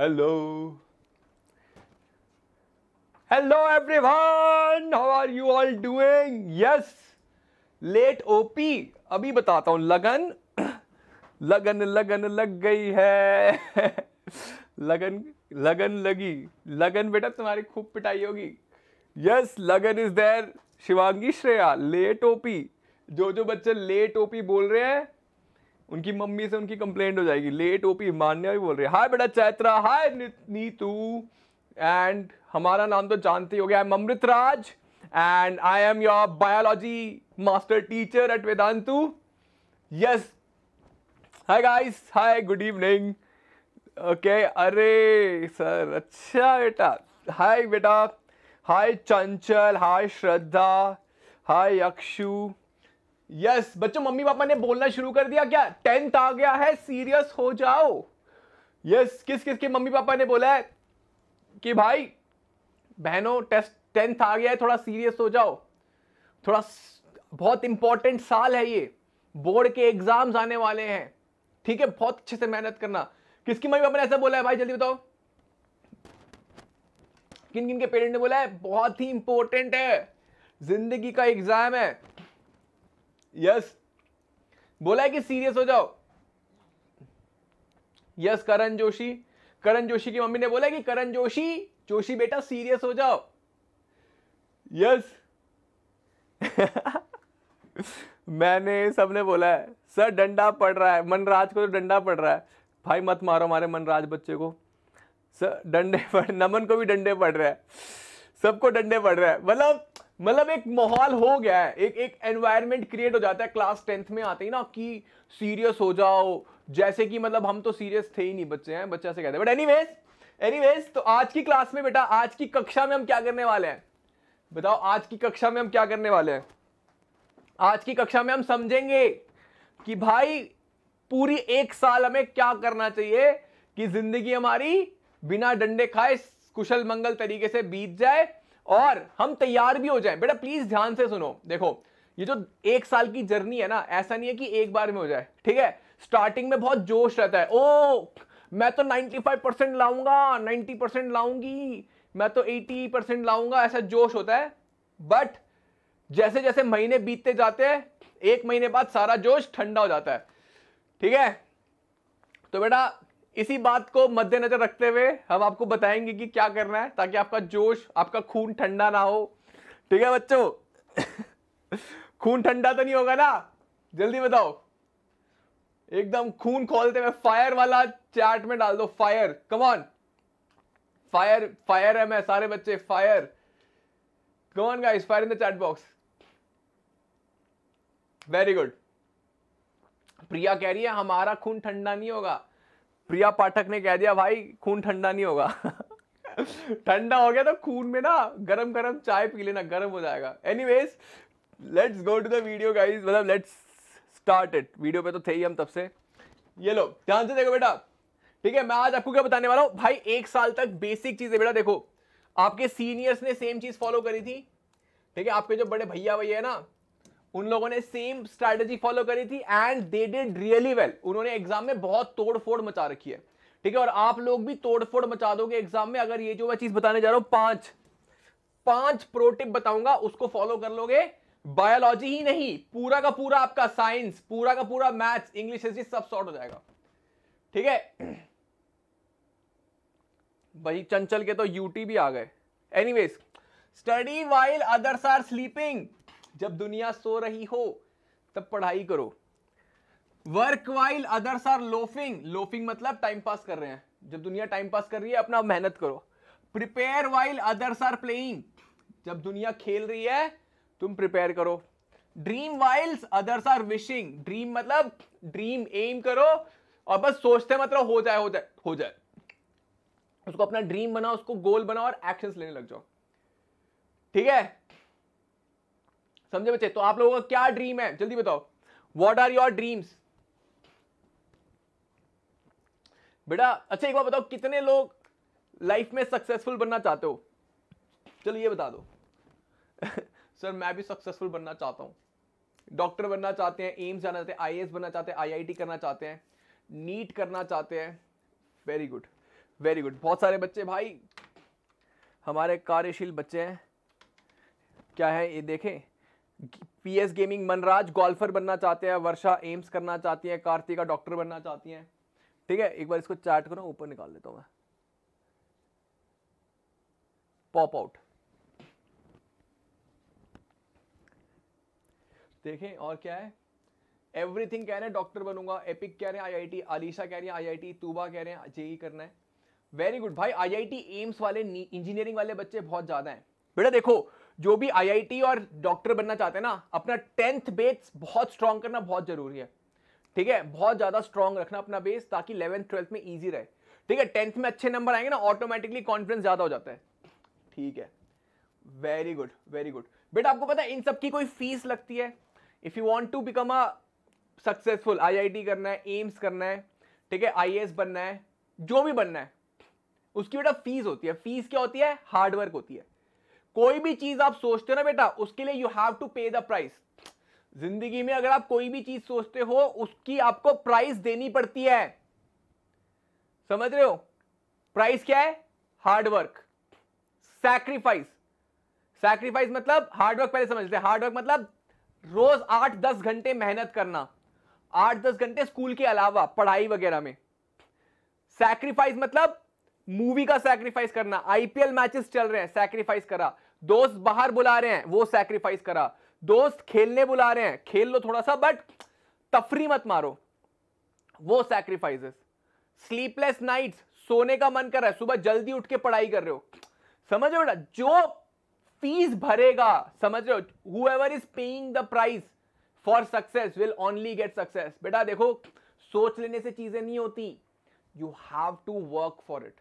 Hello hello everyone how are you all doing yes let ओपी अभी बताता हूँ लगन लगन लगन लग गई है लगन लगन लगी लगन बेटा तुम्हारी खूब पिटाई होगी yes Lagan is there Shivangi Shreya let ओपी जो जो बच्चे लेट ओपी बोल रहे हैं उनकी मम्मी से उनकी कंप्लेंट हो जाएगी लेट ओपी मान्या भी बोल रही है हाय बेटा चैत्रा हाय नीतू एंड हमारा नाम तो जानती हो गया I am Amrit Raj and I am your biology master teacher at Vedantu yes hi guys hi good evening okay अरे सर अच्छा बेटा हाय बेटा hi Chanchal hi Shraddha hi Akshu yes बच्चों मम्मी पापा ने बोलना शुरू कर दिया क्या टेंथ आ गया है सीरियस हो जाओ यस किस किस के मम्मी पापा ने बोला है कि भाई बहनों टेस्ट टेंथ आ गया है थोड़ा सीरियस हो जाओ थोड़ा बहुत इंपॉर्टेंट साल है ये बोर्ड के एग्जाम्स आने वाले हैं ठीक है बहुत अच्छे से मेहनत करना किसकी मम्मी पापा ने ऐसा बोला है भाई जल्दी बताओ किन किन के पेरेंट ने बोला है बहुत ही इंपॉर्टेंट है जिंदगी का एग्जाम है यस बोला है कि सीरियस हो जाओ यस करण जोशी करण जोशी की मम्मी ने बोला कि करण जोशी जोशी बेटा सीरियस हो जाओ यस मैंने सबने बोला है सर डंडा पड़ रहा है मनराज को तो डंडा पड़ रहा है भाई मत मारो हमारे मनराज बच्चे को सर डंडे पड़ नमन को भी डंडे पड़ रहे हैं सबको डंडे पड़ रहे हैं मतलब मतलब एक माहौल हो गया है एक एक एनवायरनमेंट क्रिएट हो जाता है क्लास टेंथ में आते ही ना कि सीरियस हो जाओ जैसे कि मतलब हम तो सीरियस थे ही नहीं बच्चे हैं बच्चा से कहते हैं बट एनीवेज एनीवेज तो आज की क्लास में बेटा आज की कक्षा में हम क्या करने वाले हैं बताओ आज की कक्षा में हम क्या करने वाले हैं आज की कक्षा में हम समझेंगे कि भाई पूरी एक साल हमें क्या करना चाहिए कि जिंदगी हमारी बिना डंडे खाए कुशल मंगल तरीके से बीत जाए और हम तैयार भी हो जाएं बेटा प्लीज ध्यान से सुनो देखो ये जो एक साल की जर्नी है ना ऐसा नहीं है कि एक बार में हो जाए ठीक है स्टार्टिंग में बहुत जोश रहता है ओ मैं तो 95 परसेंट लाऊंगा 90 परसेंट लाऊंगी मैं तो 80 परसेंट लाऊंगा ऐसा जोश होता है बट जैसे जैसे महीने बीतते जाते हैं एक महीने बाद सारा जोश ठंडा हो जाता है ठीक है तो बेटा इसी बात को मद्देनजर रखते हुए हम आपको बताएंगे कि क्या करना है ताकि आपका जोश आपका खून ठंडा ना हो ठीक है बच्चों खून ठंडा तो नहीं होगा ना जल्दी बताओ एकदम खून खोलते हुए फायर वाला चैट में डाल दो फायर कमॉन फायर फायर है मैं सारे बच्चे fire come on guys fire in the chat box very good Priya कह रही है हमारा खून ठंडा नहीं होगा प्रिया पाठक ने कह दिया भाई खून ठंडा नहीं होगा ठंडा हो गया तो खून में ना गरम गरम चाय पी लेना गरम हो जाएगा anyways let's go to the video guys मतलब लेट्स स्टार्ट इट वीडियो पे तो थे ही हम तब से ये लो ध्यान से देखो बेटा ठीक है मैं आज आपको क्या बताने वाला हूँ भाई एक साल तक बेसिक चीज़ें बेटा देखो आपके सीनियर्स ने सेम चीज़ फॉलो करी थी ठीक है आपके जो बड़े भैया भैया है ना उन लोगों ने सेम स्ट्रैटेजी फॉलो करी थी and they did really well उन्होंने एग्जाम में बहुत तोड़फोड़ मचा रखी है ठीक है और आप लोग भी तोड़फोड़ मचा दोगे एग्जाम में अगर ये जो मैं चीज बताने जा रहा हूं पांच पांच प्रोटिप बताऊंगा उसको फॉलो कर लोगे बायोलॉजी ही नहीं पूरा का पूरा आपका साइंस पूरा का पूरा मैथ्स इंग्लिश हिस्ट्री सब सॉर्ट हो जाएगा ठीक है भाई चंचल के तो यूटी भी आ गए anyways study while others are sleeping जब दुनिया सो रही हो तब पढ़ाई करो work while others are loafing loafing मतलब टाइम पास कर रहे हैं जब दुनिया टाइम पास कर रही है अपना मेहनत करो prepare while others are playing जब दुनिया खेल रही है तुम प्रिपेयर करो dream while others are wishing dream मतलब ड्रीम एम करो और बस सोचते मतलब हो जाए हो जाए हो जाए उसको अपना ड्रीम बनाओ उसको गोल बनाओ और एक्शन लेने लग जाओ ठीक है समझे बच्चे तो आप लोगों का क्या ड्रीम है जल्दी बताओ वॉट आर योर ड्रीम्स बेटा अच्छा एक बार बताओ कितने लोग लाइफ में सक्सेसफुल बनना चाहते हो चलो ये बता दो सर मैं भी सक्सेसफुल बनना चाहता हूँ डॉक्टर बनना चाहते हैं एम्स जाना चाहते हैं आई बनना चाहते हैं आई करना चाहते हैं नीट करना चाहते हैं वेरी गुड वेरी गुड बहुत सारे बच्चे भाई हमारे कार्यशील बच्चे हैं क्या है ये देखें पीएस गेमिंग मनराज गोल्फर बनना चाहते हैं वर्षा एम्स करना चाहती हैं कार्तिका डॉक्टर बनना चाहती हैं ठीक है एक बार इसको चैट करो ऊपर निकाल देता हूं मैं पॉप आउट देखें और क्या है एवरीथिंग कह रहे हैं डॉक्टर बनूंगा एपिक कह रहे हैं आईआईटी आलिशा कह रही है आईआईटी तूबा कह रहे हैं जेई e करना है वेरी गुड भाई आईआईटी एम्स वाले इंजीनियरिंग वाले बच्चे बहुत ज्यादा हैं बेटा देखो जो भी आईआईटी और डॉक्टर बनना चाहते हैं ना अपना टेंथ बेस बहुत स्ट्रांग करना बहुत जरूरी है ठीक है बहुत ज़्यादा स्ट्रांग रखना अपना बेस ताकि इलेवंथ ट्वेल्थ में ईजी रहे ठीक है टेंथ में अच्छे नंबर आएंगे ना ऑटोमेटिकली कॉन्फिडेंस ज़्यादा हो जाता है ठीक है वेरी गुड वेरी गुड बेटा आपको पता है इन सब की कोई फीस लगती है if you want to become a successful IIT करना है एम्स करना है ठीक है आई बनना है जो भी बनना है उसकी बेटा फीस होती है फीस क्या होती है हार्डवर्क होती है कोई भी चीज आप सोचते हो ना बेटा उसके लिए you have to pay the price जिंदगी में अगर आप कोई भी चीज सोचते हो उसकी आपको प्राइस देनी पड़ती है समझ रहे हो प्राइस क्या है हार्डवर्क सैक्रिफाइस सैक्रिफाइस मतलब हार्डवर्क पहले समझते हैं हार्डवर्क मतलब रोज आठ दस घंटे मेहनत करना आठ दस घंटे स्कूल के अलावा पढ़ाई वगैरह में सैक्रिफाइस मतलब मूवी का सैक्रिफाइस करना आईपीएल मैचेस चल रहे हैं सैक्रिफाइस करा दोस्त बाहर बुला रहे हैं वो सैक्रिफाइस करा दोस्त खेलने बुला रहे हैं खेल लो थोड़ा सा बट तफरी मत मारो वो सैक्रिफाइसेस स्लीपलेस नाइट्स सोने का मन कर रहा है सुबह जल्दी उठ के पढ़ाई कर रहे हो समझ हो बेटा जो फीस भरेगा समझ रहे हो whoever is paying the price for success will only get success बेटा देखो सोच लेने से चीजें नहीं होती you have to work for it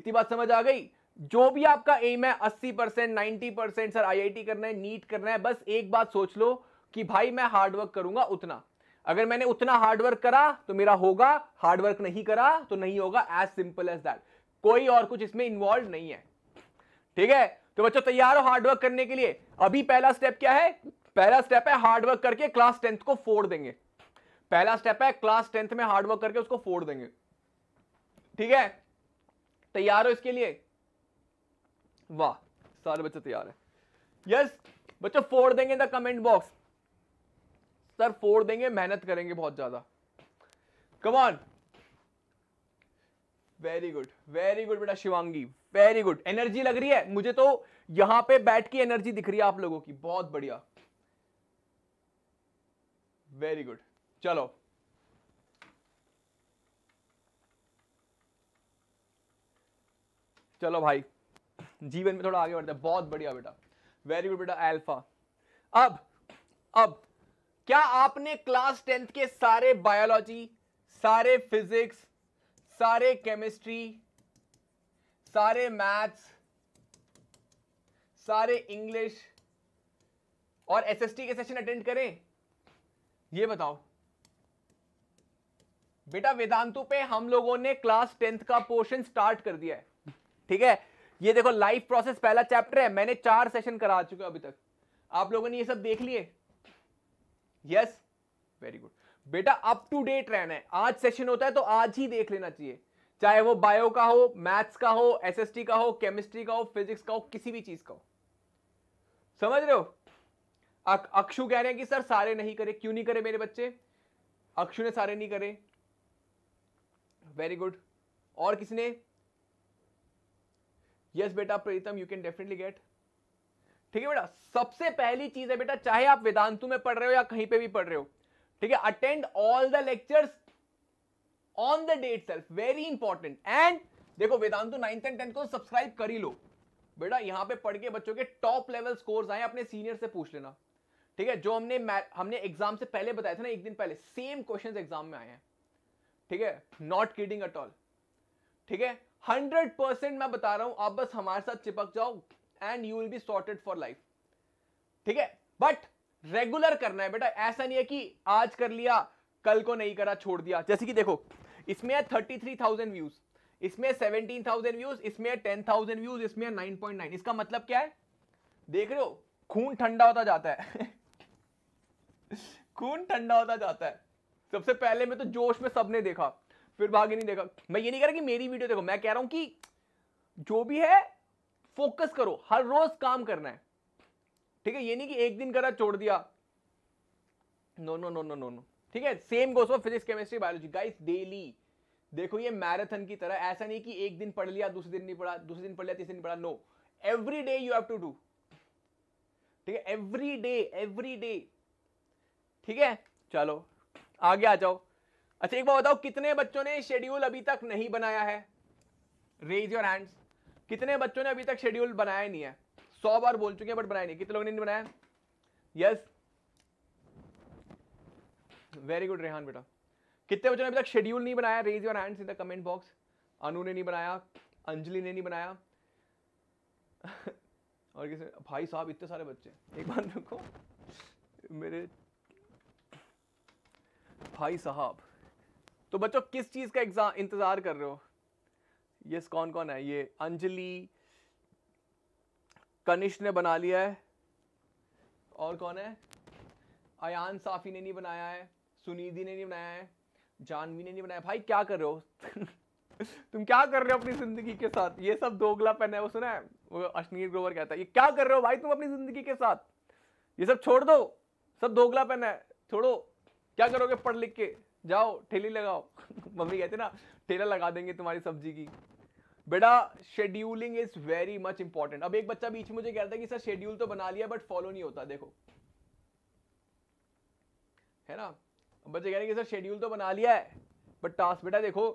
इतनी बात समझ आ गई जो भी आपका एम है 80 percent ninety percent sir IIT करना है नीट करना है बस एक बात सोच लो कि भाई मैं हार्डवर्क करूंगा उतना अगर मैंने उतना हार्डवर्क करा तो मेरा होगा हार्डवर्क नहीं करा तो नहीं होगा एज सिंपल एज दैट कोई और कुछ इसमें इन्वॉल्व नहीं है ठीक है तो बच्चों तैयार हो हार्डवर्क करने के लिए अभी पहला स्टेप क्या है पहला स्टेप है हार्डवर्क करके क्लास टेंथ को फोड़ देंगे पहला स्टेप है क्लास टेंथ में हार्डवर्क करके उसको फोड़ देंगे ठीक है तैयार हो इसके लिए वाह सारे बच्चे तैयार हैं यस बच्चों फोड़ देंगे द कमेंट बॉक्स सर फोड़ देंगे मेहनत करेंगे बहुत ज्यादा come on very good very good बेटा शिवांगी वेरी गुड एनर्जी लग रही है मुझे तो यहां पे बैठ की एनर्जी दिख रही है आप लोगों की बहुत बढ़िया वेरी गुड चलो चलो भाई जीवन में थोड़ा आगे बढ़ते हैं बहुत बढ़िया बेटा वेरी गुड बेटा एल्फा अब अब क्या आपने क्लास टेंथ के सारे बायोलॉजी सारे फिजिक्स सारे केमिस्ट्री सारे मैथ्स सारे इंग्लिश और एसएसटी के सेशन अटेंड करें ये बताओ बेटा वेदांतु पे हम लोगों ने क्लास टेंथ का पोर्शन स्टार्ट कर दिया है ठीक है ये देखो लाइफ प्रोसेस पहला चैप्टर है मैंने चार सेशन करा चुके अभी तक आप लोगों ने ये सब देख लिए यस वेरी गुड बेटा अप टू डेट रहना है आज सेशन होता है तो आज ही देख लेना चाहिए चाहे वो बायो का हो मैथ्स का हो एसएसटी का हो केमिस्ट्री का हो फिजिक्स का हो किसी भी चीज का हो समझ रहे हो अक, अक्षु कह रहे हैं कि सर सारे नहीं करे क्यों नहीं करे मेरे बच्चे अक्षु ने सारे नहीं करे वेरी गुड और किसने यस बेटा Pritam you can definitely get ठीक है बेटा सबसे पहली चीज है बेटा चाहे आप वेदांतु में पढ़ रहे हो या कहीं पे भी पढ़ रहे हो ठीक है attend all the lectures on the date self very important and देखो वेदांतु नाइन्थ एंड टेंथ को सब्सक्राइब कर ही लो बेटा यहां पे पढ़ के बच्चों के टॉप लेवल स्कोर्स आए अपने सीनियर से पूछ लेना ठीक है जो हमने हमने एग्जाम से पहले बताया था ना एक दिन पहले सेम क्वेश्चंस एग्जाम में आए हैं ठीक है नॉट किडिंग एट ऑल ठीक है हंड्रेड परसेंट मैं बता रहा हूं आप बस हमारे साथ चिपक जाओ and you will be sorted for life ठीक है बट रेगुलर करना है बेटा ऐसा नहीं है कि आज कर लिया कल को नहीं करा छोड़ दिया जैसे कि देखो इसमें है थर्टी थ्री थाउजेंड व्यूज इसमें सेवनटीन थाउजेंड व्यूज इसमें टेन थाउजेंड व्यूज इसमें नाइन पॉइंट नाइन इसका मतलब क्या है देख रहे हो खून ठंडा होता जाता है खून ठंडा होता जाता है सबसे पहले में तो जोश में सबने देखा फिर भागे नहीं देखा मैं ये नहीं कह रहा कि मेरी वीडियो देखो मैं कह रहा हूं कि जो भी है फोकस करो हर रोज काम करना है ठीक है ये नहीं कि एक दिन करा छोड़ दिया no no no no no no ठीक है same goes for physics chemistry biology guys daily देखो ये मैराथन की तरह ऐसा नहीं कि एक दिन पढ़ लिया दूसरे दिन नहीं पढ़ा दूसरे दिन पढ़ लिया तीसरे दिन पढ़ा no every day you have to do ठीक है एवरी डे एवरी डे ठीक है चलो आगे आ जाओ अच्छा एक बार बताओ कितने बच्चों ने शेड्यूल अभी तक नहीं बनाया है रेज योर हैंड्स कितने बच्चों ने अभी तक शेड्यूल बनाया नहीं है सौ बार बोल चुके हैं बट बनाया नहीं कितने लोगों ने नहीं बनाया यस वेरी गुड रेहान बेटा कितने बच्चों ने अभी तक शेड्यूल नहीं बनाया raise your hands in the comment box Anu ने नहीं बनाया अंजलि ने नहीं बनाया और किसी भाई साहब इतने सारे बच्चे एक बार देखो मेरे भाई साहब तो बच्चों किस चीज़ का एग्ज़ाम इंतज़ार कर रहे हो यस कौन कौन है ये अंजलि कनिष्ठ ने बना लिया है और कौन है अयान साफ़ी ने नहीं बनाया है सुनीधि ने नहीं बनाया है जानवी ने नहीं बनाया भाई क्या कर रहे हो तुम क्या कर रहे हो अपनी ज़िंदगी के साथ ये सब दोगलापन है वो सुना है वो अश्नीर ग्रोवर कहता है ये क्या कर रहे हो भाई तुम अपनी ज़िंदगी के साथ ये सब छोड़ दो सब पहना है छोड़ो क्या करोगे पढ़ लिख के जाओ ठेली लगाओ मम्मी कहते ना ठेला लगा देंगे तुम्हारी सब्जी की बेटा scheduling is very much important अब एक बच्चा बीच में मुझे कहता है कि सर शेड्यूल तो बना लिया बट फॉलो नहीं होता देखो है ना बच्चे कह रहे हैं कि सर शेड्यूल तो बना लिया है बट टास्क बेटा देखो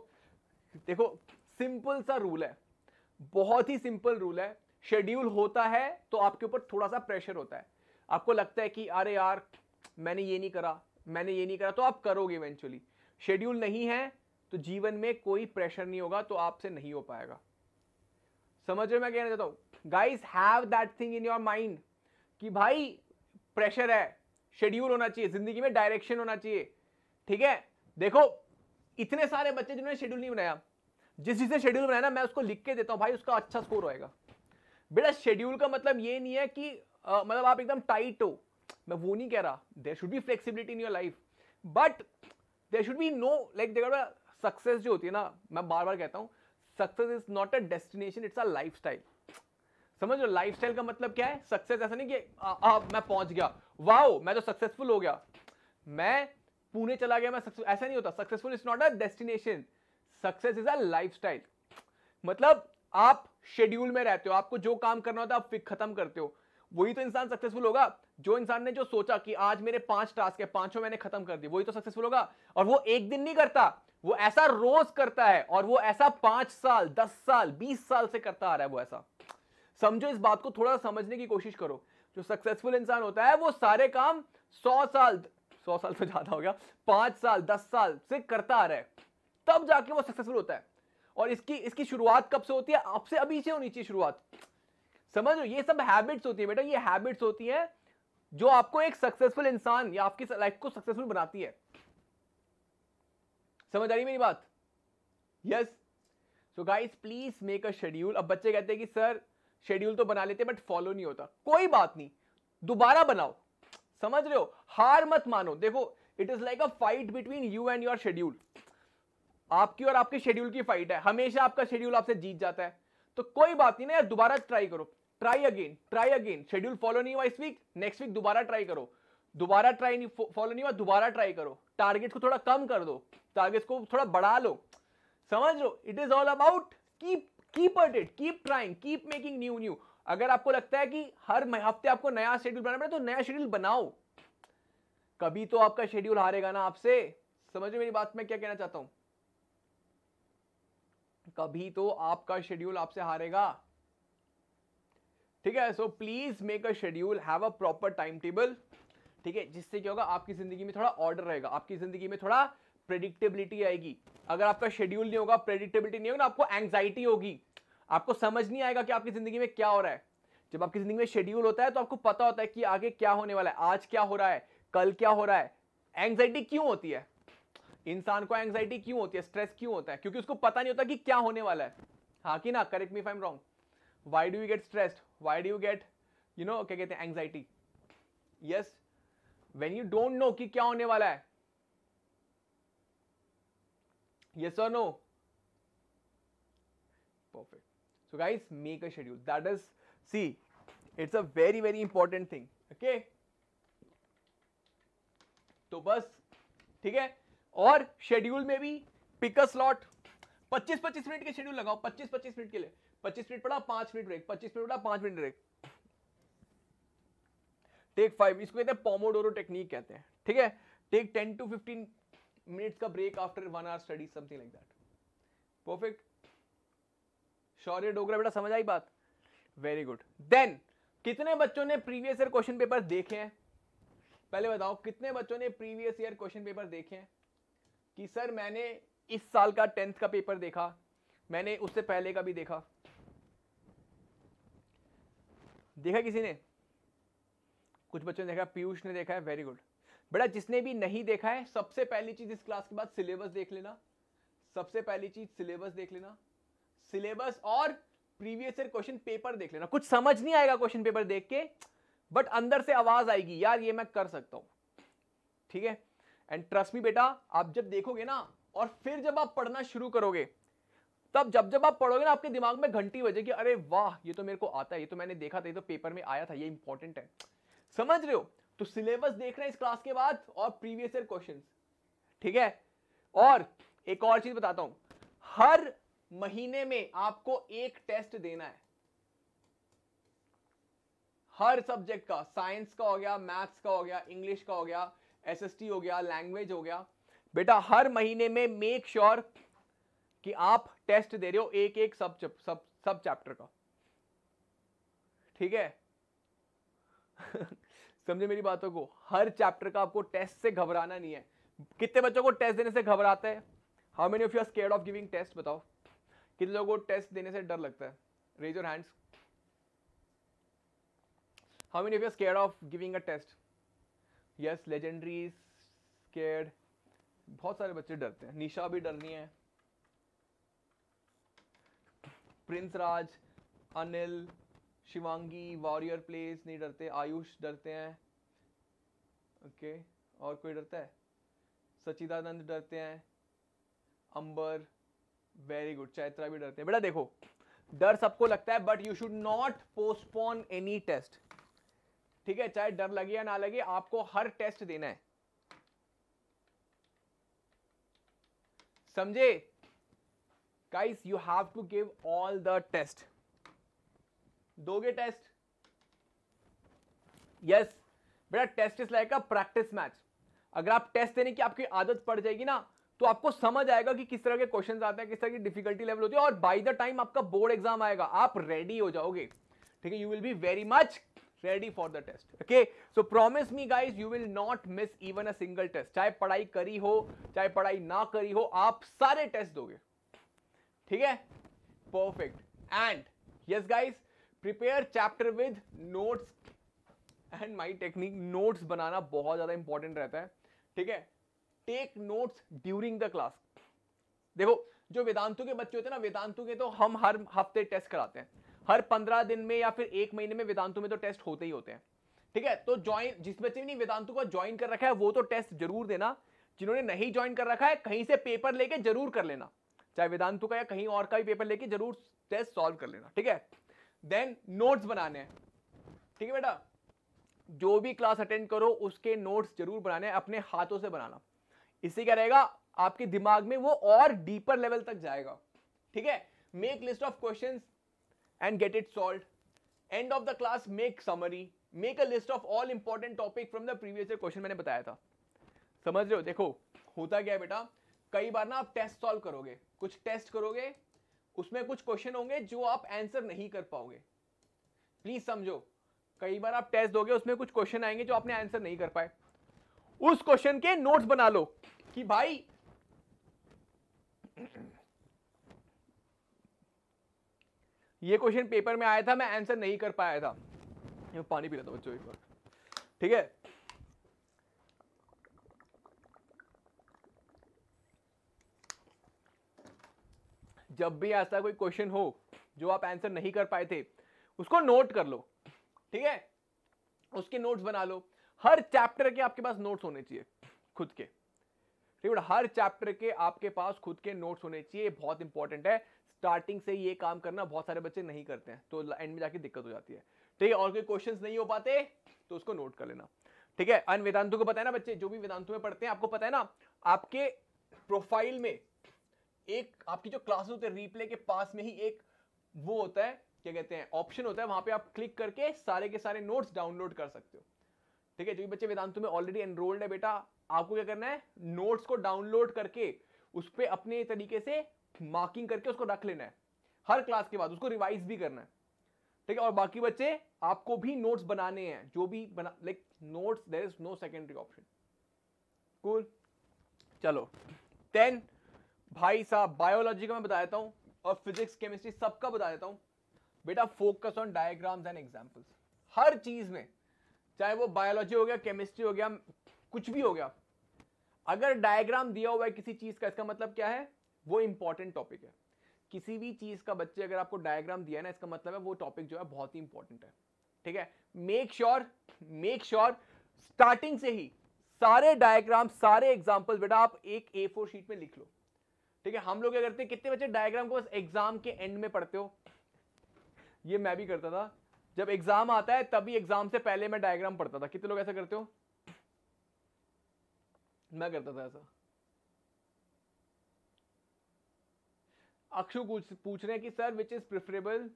देखो सिंपल सा रूल है बहुत ही सिंपल रूल है शेड्यूल होता है तो आपके ऊपर थोड़ा सा प्रेशर होता है आपको लगता है कि अरे यार मैंने ये नहीं करा मैंने ये नहीं करा तो आप करोगे इवेंचुअली शेड्यूल नहीं है तो जीवन में कोई प्रेशर नहीं होगा तो आपसे नहीं हो पाएगा समझ रहे मैं कहना चाहता हूँ guys have that thing in your mind कि भाई प्रेशर है शेड्यूल होना चाहिए जिंदगी में डायरेक्शन होना चाहिए ठीक है देखो इतने सारे बच्चे जिन्होंने शेड्यूल नहीं बनाया जिस जिसने शेड्यूल बनाया ना मैं उसको लिख के देता हूँ भाई उसका अच्छा स्कोर होएगा बेटा शेड्यूल का मतलब ये नहीं है कि आ, मतलब आप एकदम टाइट हो मैं वो नहीं कह रहा there should be flexibility in your life but there should be no like देखा सक्सेस जो होती है ना मैं बार बार कहता हूँ success is not a destination it's a lifestyle समझ लो लाइफ स्टाइल का मतलब क्या है सक्सेस ऐसा नहीं कि आ, आ, मैं पहुंच गया वाओ मैं तो सक्सेसफुल हो गया मैं पुणे चला गया मैं सक्सेस ऐसा नहीं होता successful is not a destination success is a life मतलब आप शेड्यूल में रहते हो आपको जो काम करना होता है आप खत्म करते हो वही तो इंसान सक्सेसफुल होगा जो इंसान ने जो सोचा कि आज मेरे पांच टास्क है पांचों मैंने खत्म कर दी वही तो सक्सेसफुल होगा और वो एक दिन नहीं करता वो ऐसा रोज करता है और वो ऐसा पांच साल दस साल बीस साल से करता आ रहा है वो ऐसा समझो इस बात को थोड़ा समझने की कोशिश करो जो सक्सेसफुल इंसान होता है वो सारे काम सौ साल सौ साल से तो ज्यादा हो गया पांच साल दस साल से करता आ रहा है तब जाके वो सक्सेसफुल होता है और इसकी इसकी शुरुआत कब से होती है आपसे अभी से होनी चाहिए शुरुआत समझ लो ये सब हैबिट्स होती है बेटा ये हैबिट्स होती हैं जो आपको एक सक्सेसफुल इंसान या आपकी लाइफ को सक्सेसफुल बनाती है समझ आ रही मेरी बात yes so guys please make a schedule अब बच्चे कहते हैं कि सर शेड्यूल तो बना लेते बट फॉलो नहीं होता कोई बात नहीं दोबारा बनाओ समझ रहे हो हार मत मानो देखो it is like a fight between you and your schedule आपकी और आपके शेड्यूल की फाइट है हमेशा आपका शेड्यूल आपसे जीत जाता है तो कोई बात नहीं ना यार दोबारा ट्राई करो try again try again schedule follow नहीं हुआ इस वीक नेक्स्ट वीक दोबारा ट्राई करो दोबारा ट्राई नहीं फॉलो नहीं हुआ दोबारा ट्राई करो टारगेट को थोड़ा कम कर दो टारगेट को थोड़ा बढ़ा लो समझ लो it is all about keep keep at it keep trying keep making new new अगर आपको लगता है कि हर हफ्ते आपको नया शेड्यूल बनाना पड़े तो नया शेड्यूल बनाओ कभी तो आपका शेड्यूल हारेगा ना आपसे समझो मेरी बात में क्या कहना चाहता हूं कभी तो आपका शेड्यूल आपसे हारेगा ठीक है so please make a schedule have a proper time table ठीक है जिससे क्या होगा आपकी ज़िंदगी में थोड़ा ऑर्डर रहेगा आपकी ज़िंदगी में थोड़ा प्रेडिक्टेबिलिटी आएगी अगर आपका शेड्यूल नहीं होगा प्रेडिक्टेबिलिटी नहीं होगी ना आपको एंग्जाइटी होगी आपको समझ नहीं आएगा कि आपकी ज़िंदगी में क्या हो रहा है जब आपकी ज़िंदगी में शेड्यूल होता है तो आपको पता होता है कि आगे क्या होने वाला है आज क्या हो रहा है कल क्या हो रहा है एंग्जाइटी क्यों होती है इंसान को एंग्जाइटी क्यों होती है स्ट्रेस क्यों होता है क्योंकि उसको पता नहीं होता कि क्या होने वाला है हाँ कि ना correct me if I'm wrong why do you get stressed why do you get you know क्या कहते हैं anxiety yes when you don't know कि क्या होने वाला है यस और no perfect so guys make a schedule that is see it's a very very important thing okay तो बस ठीक है और शेड्यूल में भी पिक अ स्लॉट 25 25 मिनट के शेड्यूल लगाओ 25 25 मिनट के लिए पच्चीस मिनट पड़ा पांच मिनट ब्रेक पच्चीस मिनट पड़ा पांच मिनट ब्रेक टेक फाइव इसको कहते हैं पोमोडोरो टेक्निक कहते हैं ठीक है take ten to fifteen minutes का break after one hour study something like that perfect Shaurya Dogra बेटा समझ आई बात वेरी गुड देन कितने बच्चों ने प्रीवियस ईयर क्वेश्चन पेपर देखे हैं पहले बताओ कितने बच्चों ने प्रीवियस ईयर क्वेश्चन पेपर देखे हैं कि सर मैंने इस साल का टेंथ का पेपर देखा मैंने उससे पहले का भी देखा देखा किसी ने कुछ बच्चों ने देखा पीयूष ने देखा है वेरी गुड बेटा जिसने भी नहीं देखा है सबसे पहली चीज इस क्लास के बाद सिलेबस देख लेना सबसे पहली चीज सिलेबस देख लेना सिलेबस और प्रीवियस ईयर क्वेश्चन पेपर देख लेना कुछ समझ नहीं आएगा क्वेश्चन पेपर देख के बट अंदर से आवाज आएगी यार ये मैं कर सकता हूं ठीक है एंड ट्रस्ट मी बेटा आप जब देखोगे ना और फिर जब आप पढ़ना शुरू करोगे तब जब जब आप पढ़ोगे ना आपके दिमाग में घंटी बजेगी अरे वाह ये तो मेरे को आता है ये तो मैंने देखा था ये तो पेपर में आया था ये इंपॉर्टेंट है समझ रहे हो तो सिलेबस देख रहे हैं इस क्लास के बाद और प्रीवियस ईयर क्वेश्चन ठीक है और एक और चीज बताता हूं हर महीने में आपको एक टेस्ट देना है हर सब्जेक्ट का साइंस का हो गया मैथ्स का हो गया इंग्लिश का हो गया एसएसटी हो गया लैंग्वेज हो गया बेटा हर महीने में मेक श्योर sure कि आप टेस्ट दे रहे हो एक एक सब सब सब चैप्टर का ठीक है समझे मेरी बातों को हर चैप्टर का आपको टेस्ट से घबराना नहीं है कितने बच्चों को टेस्ट देने से घबराते हैं how many of you are scared of giving test बताओ कितने लोगों को टेस्ट देने से डर लगता है raise your hands how many of you are scared of giving a test yes legendary scared बहुत सारे बच्चे डरते हैं निशा भी डरनी है Prince Raj Anil Shivangi warrior place नहीं डरते आयुष डरते हैं ओके okay. और कोई डरता है सचिदानंद डरते हैं अंबर वेरी गुड चैत्रा भी डरते हैं बेटा देखो डर सबको लगता है but you should not postpone any test ठीक है चाहे डर लगे या ना लगे आपको हर टेस्ट देना है समझे guys you have to give all the test दोगे टेस्ट यस बेटा test is like a practice match अगर आप टेस्ट देने की आपकी आदत पड़ जाएगी ना तो आपको समझ आएगा कि किस तरह के क्वेश्चंस आते हैं किस तरह की डिफिकल्टी लेवल होती है और बाय द टाइम आपका बोर्ड एग्जाम आएगा आप रेडी हो जाओगे ठीक है you will be very much ready for the test okay so promise me guys you will not miss even a single test चाहे पढ़ाई करी हो चाहे पढ़ाई ना करी हो आप सारे टेस्ट दोगे ठीक है perfect and yes guys prepare chapter with notes and my technique notes बनाना बहुत ज़्यादा इंपॉर्टेंट रहता है ठीक है take notes during the class देखो जो वेदांतु के बच्चे होते हैं ना वेदांतु के तो हम हर हफ्ते टेस्ट कराते हैं हर पंद्रह दिन में या फिर एक महीने में वेदांतु में तो टेस्ट होते ही होते हैं ठीक है तो ज्वाइन जिस बच्चे ने वेदांतु को ज्वाइन कर रखा है वो तो टेस्ट जरूर देना जिन्होंने नहीं ज्वाइन कर रखा है कहीं से पेपर लेके जरूर कर लेना चाहे वेदांतु का या कहीं और का भी पेपर लेके जरूर टेस्ट सॉल्व कर लेना ठीक है देन नोट्स बनाने ठीक है बेटा जो भी क्लास अटेंड करो उसके नोट्स जरूर बनाने अपने हाथों से बनाना इससे क्या रहेगा आपके दिमाग में वो और डीपर लेवल तक जाएगा ठीक है make list of question and get it solve end of the class make summary make a list of all important topic from the previous question मैंने बताया था समझ रहे हो देखो होता क्या है बेटा कई बार ना आप टेस्ट सॉल्व करोगे कुछ टेस्ट करोगे उसमें कुछ क्वेश्चन होंगे जो आप आंसर नहीं कर पाओगे प्लीज समझो कई बार आप टेस्ट दोगे उसमें कुछ क्वेश्चन आएंगे जो आपने आंसर नहीं कर पाए उस क्वेश्चन के नोट्स बना लो कि भाई ये क्वेश्चन पेपर में आया था मैं आंसर नहीं कर पाया था पानी पी रहा था बच्चों एक बार ठीक है जब भी ऐसा कोई क्वेश्चन हो जो आप आंसर नहीं कर पाए थे उसको नोट कर लो ठीक है उसके नोट्स बना लो हर चैप्टर के आपके पास नोट्स होने चाहिए खुद के ठीक है हर चैप्टर के आपके पास खुद के नोट्स होने चाहिए बहुत इंपॉर्टेंट है स्टार्टिंग से ये काम करना बहुत सारे बच्चे नहीं करते हैं तो एंड में जाके दिक्कत हो जाती है ठीक है और कोई क्वेश्चन नहीं हो पाते तो उसको नोट कर लेना ठीक है अन वेदांतु को पता है ना बच्चे जो भी वेदांतु में पढ़ते हैं आपको पता है ना आपके प्रोफाइल में एक आपकी जो क्लासेस होते हैं रीप्ले के पास में ही एक वो होता है क्या कहते हैं ऑप्शन होता है वहां पे आप क्लिक करके सारे के सारे नोट्स डाउनलोड कर सकते हो ठीक है जो भी बच्चे वेदांतु में ऑलरेडी एनरोल्ड है बेटा आपको क्या करना है नोट्स को डाउनलोड करके उस पर अपने तरीके से मार्किंग करके उसको रख लेना है हर क्लास के बाद उसको रिवाइज भी करना है ठीक है और बाकी बच्चे आपको भी नोट्स बनाने हैं जो भी बना like notes there is no secondary option cool चलो टेन भाई साहब बायोलॉजी का मैं बता देता हूँ और फिजिक्स केमिस्ट्री सबका बता देता हूँ बेटा focus on diagrams and examples हर चीज में चाहे वो बायोलॉजी हो गया केमिस्ट्री हो गया कुछ भी हो गया अगर डायग्राम दिया हुआ है किसी चीज का इसका मतलब क्या है वो इंपॉर्टेंट टॉपिक है किसी भी चीज का बच्चे अगर आपको डायग्राम दिया है ना इसका मतलब है वो टॉपिक जो है बहुत ही इंपॉर्टेंट है ठीक है make sure make sure starting से ही सारे डायग्राम सारे एग्जाम्पल बेटा आप एक ए फोर शीट में लिख लो ठीक है हम लोग क्या करते हैं कितने बच्चे डायग्राम को बस एग्जाम के एंड में पढ़ते हो ये मैं भी करता था जब एग्जाम आता है तभी एग्जाम से पहले मैं डायग्राम पढ़ता था कितने लोग ऐसा करते हो मैं करता था ऐसा अक्षु पूछ रहे हैं कि sir which is preferable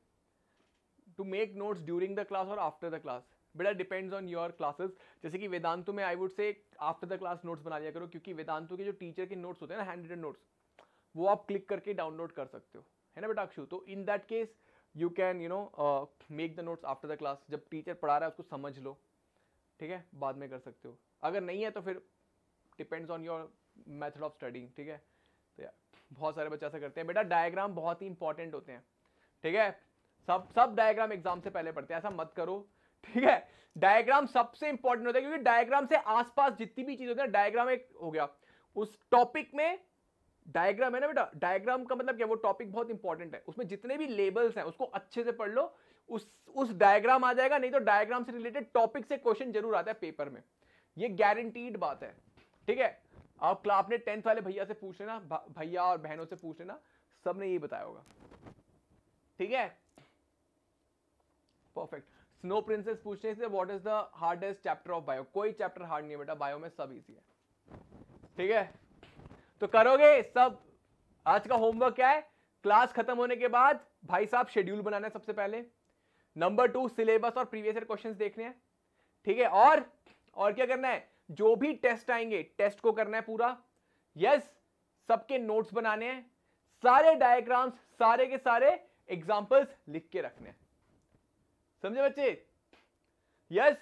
to make notes during the class और आफ्टर द क्लास बेटा डिपेंड्स ऑन योर क्लासेस जैसे कि वेदांतु में I would say after the class notes बना लिया करो क्योंकि वेदांतु के जो टीचर के नोट्स होते हैं ना हैंड रिटन नोट्स वो आप क्लिक करके डाउनलोड कर सकते हो है ना बेटा अक्षु तो in that case you can you know make the notes after the class जब टीचर पढ़ा रहा है उसको समझ लो ठीक है बाद में कर सकते हो अगर नहीं है तो फिर depends on your method of studying ठीक है तो बहुत सारे बच्चे ऐसा करते हैं बेटा डायग्राम बहुत ही इंपॉर्टेंट होते हैं ठीक है सब सब डायग्राम एग्जाम से पहले पढ़ते हैं ऐसा मत करो ठीक है डायग्राम सबसे इंपॉर्टेंट होता है क्योंकि डायग्राम से आसपास जितनी भी चीज होती है डायग्राम एक हो गया उस टॉपिक में डायग्राम है ना बेटा डायग्राम का मतलब क्या वो टॉपिक बहुत इंपॉर्टेंट है उसमें जितने भी लेबल्स हैं उसको अच्छे से पढ़ लो उस उस डायग्राम आ जाएगा नहीं तो डायग्राम से रिलेटेड टॉपिक से क्वेश्चन जरूर आता है पेपर में ये गारंटीड बात है ठीक है आप आपने टेंथ वाले भैया से पूछ लेना भैया और बहनों से पूछ लेना सबने ये बताया होगा ठीक है परफेक्ट स्नो प्रिंसेस पूछने से what is the hardest chapter of bio कोई चैप्टर हार्ड नहीं है बेटा बायो में सब इजी है ठीक है तो करोगे सब आज का होमवर्क क्या है क्लास खत्म होने के बाद भाई साहब शेड्यूल बनाना है सबसे पहले नंबर टू सिलेबस और प्रीवियस ईयर क्वेश्चंस देखने हैं ठीक है और और क्या करना है जो भी टेस्ट आएंगे टेस्ट को करना है पूरा यस सबके नोट्स बनाने हैं सारे डायग्राम्स सारे के सारे एग्जाम्पल्स लिख के रखने समझे बच्चे यस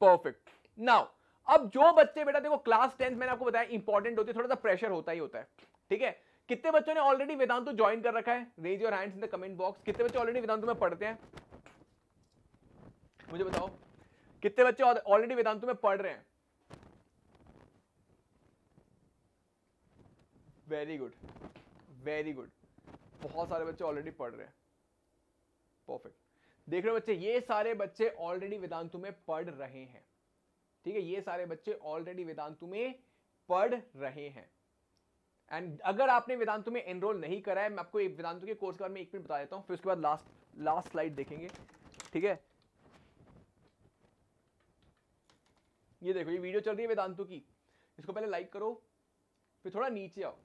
परफेक्ट नाउ अब जो बच्चे बेटा देखो क्लास टेंथ मैंने आपको बताया इंपॉर्टेंट होती है थोड़ा सा प्रेशर होता ही होता है ठीक है कितने बच्चों ने ऑलरेडी वेदांत ज्वाइन कर रखा है raise your hands in the comment box कितने बच्चे ऑलरेडी वेदांत में पढ़ते हैं मुझे बताओ कितने बच्चे ऑलरेडी वेदांत में पढ़ रहे हैं वेरी गुड वेरी गुड बहुत सारे बच्चे ऑलरेडी पढ़ रहे हैं परफेक्ट देख रहे हो बच्चे ये सारे बच्चे ऑलरेडी वेदांत में पढ़ रहे हैं ठीक है ये सारे बच्चे ऑलरेडी वेदांतु में पढ़ रहे हैं एंड अगर आपने वेदांतु में एनरोल नहीं करा है मैं आपको एक वेदांतु के कोर्स के बारे में एक मिनट बता देता हूँ फिर उसके बाद लास्ट लास्ट स्लाइड देखेंगे ठीक है ये देखो ये वीडियो चल रही है वेदांतु की इसको पहले लाइक करो फिर थोड़ा नीचे आओ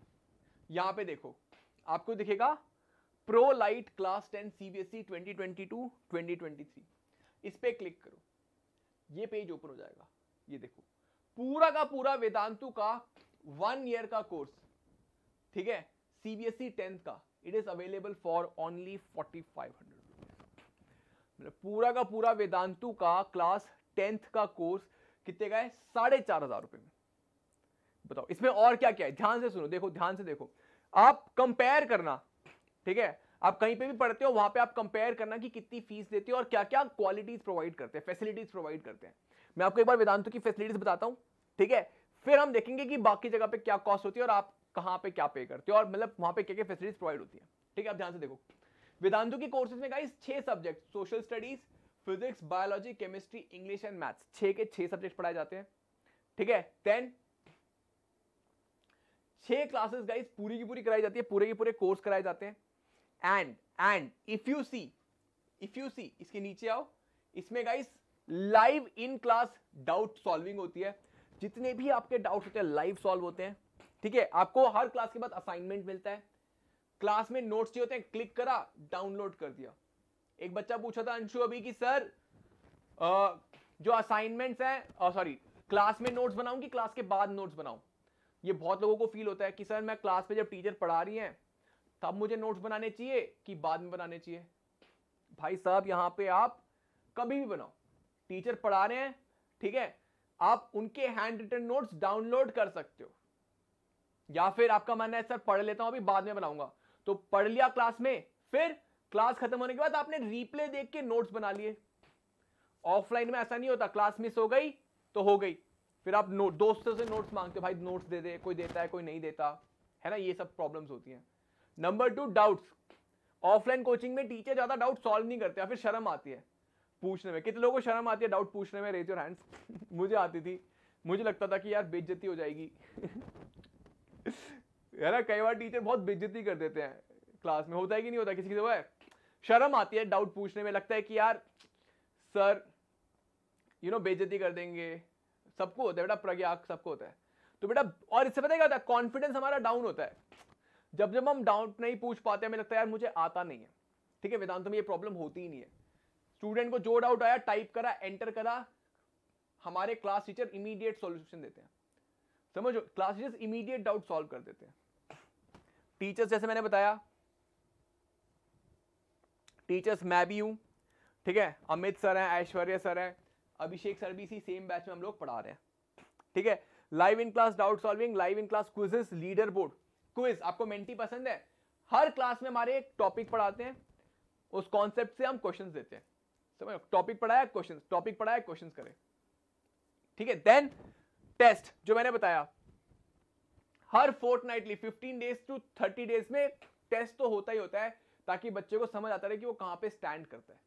यहाँ पे देखो आपको दिखेगा pro light class ten C B S E twenty twenty two twenty twenty three इस पर क्लिक करो ये पेज ओपन हो जाएगा ये देखो पूरा का पूरा वेदांतु का वन ईयर का कोर्स ठीक है सीबीएसई टेंथ e का it is available for only forty five hundred पूरा का पूरा वेदांतु का क्लास टेंथ का कोर्स कितने का है साढ़े चार हजार रुपए में बताओ इसमें और क्या क्या है ध्यान से सुनो देखो ध्यान से देखो आप कंपेयर करना ठीक है आप कहीं पे भी पढ़ते हो वहां पे आप कंपेयर करना कि कितनी फीस देते हो और क्या क्या क्वालिटीज प्रोवाइड करते हैं फैसिलिटीज प्रोवाइड करते हैं मैं आपको एक बार वेदांतु की फैसिलिटीज बताता हूँ ठीक है फिर हम देखेंगे कि बाकी जगह पे क्या कॉस्ट होती है और आप कहाँ पे क्या पे करते हो और मतलब वहाँ पे क्या क्या फैसिलिटीज प्रोवाइड होती है ठीक है आप ध्यान से देखो वेदांतु की कोर्सेज में गाइस छह subject social studies physics biology chemistry English and maths छह के छह सब्जेक्ट पढ़ाए जाते हैं ठीक है देन छह क्लासेस गाइस पूरी की पूरी कराई जाती है पूरे के पूरे कोर्स कराए जाते हैं and and if you see if you see इसके नीचे आओ इसमें guys live in class doubt solving होती है जितने भी आपके डाउट होते हैं लाइव सॉल्व होते हैं ठीक है आपको हर क्लास के बाद असाइनमेंट मिलता है क्लास में नोट्स होते हैं क्लिक करा डाउनलोड कर दिया एक बच्चा पूछा था अंशु अभी कि सर आ, जो असाइनमेंट्स हैं सॉरी क्लास में नोट्स बनाऊं कि क्लास के बाद नोट्स बनाऊं ये बहुत लोगों को फील होता है कि सर मैं क्लास में जब टीचर पढ़ा रही हैं तब मुझे नोट्स बनाने चाहिए कि बाद में बनाने चाहिए भाई साहब यहां पे आप कभी भी बनाओ टीचर पढ़ा रहे हैं ठीक है आप उनके हैंड रिटन नोट्स डाउनलोड कर सकते हो या फिर आपका मानना है सर पढ़ लेता हूं अभी बाद में बनाऊंगा तो पढ़ लिया क्लास में फिर क्लास खत्म होने के बाद आपने रिप्ले देख के नोट्स बना लिए ऑफलाइन में ऐसा नहीं होता क्लास मिस हो गई तो हो गई फिर आप नोट दोस्तों से नोट्स मांगते हो भाई नोट्स दे दे कोई देता है कोई नहीं देता है ना ये सब प्रॉब्लम्स होती हैं number two doubts offline coaching में टीचर ज़्यादा डाउट सॉल्व नहीं करते फिर शर्म आती है पूछने में कितने लोगों को शर्म आती है डाउट पूछने में रेज योर हैंड्स मुझे आती थी मुझे लगता था कि यार बेज्जती हो जाएगी यार कई बार टीचर बहुत बेज्जती कर देते हैं क्लास में होता है कि नहीं होता किसी की है शर्म आती है डाउट पूछने में लगता है कि यार सर यू नो बेज्जती कर देंगे सबको होता है बेटा प्रज्ञा सबको होता है तो बेटा और इससे पता क्या होता है कॉन्फिडेंस हमारा डाउन होता है जब जब हम डाउट नहीं पूछ पाते हमें लगता है यार मुझे आता नहीं है ठीक है वेदांत में ये प्रॉब्लम होती ही नहीं है स्टूडेंट को जो डाउट आया टाइप करा एंटर करा हमारे क्लास टीचर इमीडिएट सॉल्यूशन देते हैं समझो class teacher immediate doubt solve कर देते हैं टीचर्स जैसे मैंने बताया टीचर्स मैं भी हूं ठीक है अमित सर हैं ऐश्वर्य सर हैं अभिषेक सर भी इसी सेम बैच में हम लोग पढ़ा रहे हैं ठीक है live in class doubt solving live in class quizzes leaderboard quiz आपको मेंटी पसंद है हर क्लास में हमारे एक टॉपिक पढ़ाते हैं उस कॉन्सेप्ट से हम क्वेश्चन देते हैं समझो टॉपिक पढ़ाया क्वेश्चन टॉपिक पढ़ाया क्वेश्चन करें ठीक है देन टेस्ट जो मैंने बताया हर fortnightly fifteen days to thirty days में टेस्ट तो होता ही होता है ताकि बच्चे को समझ आता रहे कि वो कहां पे स्टैंड करता है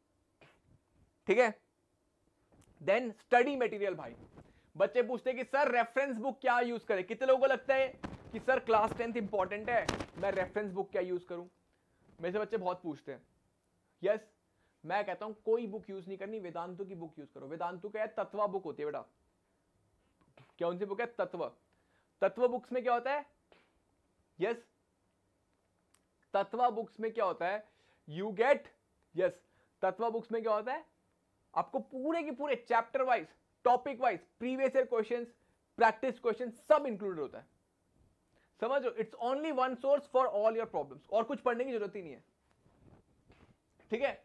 ठीक है देन स्टडी मटेरियल भाई बच्चे पूछते हैं कि सर रेफरेंस बुक क्या यूज करें कितने लोगों को लगता है कि सर क्लास टेंथ इंपॉर्टेंट है मैं रेफरेंस बुक क्या यूज करूं मेरे से बच्चे बहुत पूछते हैं यस yes, मैं कहता हूं कोई बुक यूज नहीं करनी वेदांतु की बुक यूज करो वेदांतु क्या है तत्व बुक होती है बेटा क्या उनसे बुक है तत्व तत्व बुक्स में क्या होता है यस तत्व बुक्स में क्या होता है you get yes Tatva books में क्या होता है आपको पूरे के पूरे chapter wise topic wise previous year question practice question सब इंक्लूडेड होता है समझो it's only one source for all your problems और कुछ पढ़ने की जरूरत ही नहीं है ठीक है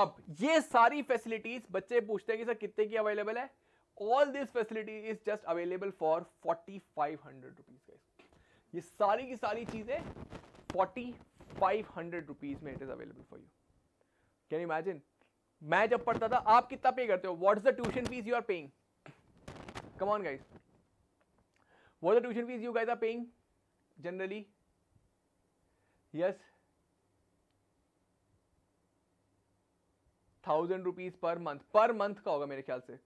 अब ये सारी फैसिलिटीज बच्चे पूछते हैं कि सर कितने की अवेलेबल है all this facility is just available for forty five hundred rupees ये सारी की सारी चीजें फोर्टी फाइव हंड्रेड रुपीज में it is available for you can imagine मैं जब पढ़ता था आप कितना पे करते हो what is the tuition fees you are paying come on guys what the tuition fees you guys are paying generally yes thousand rupees per month per month का होगा मेरे ख्याल से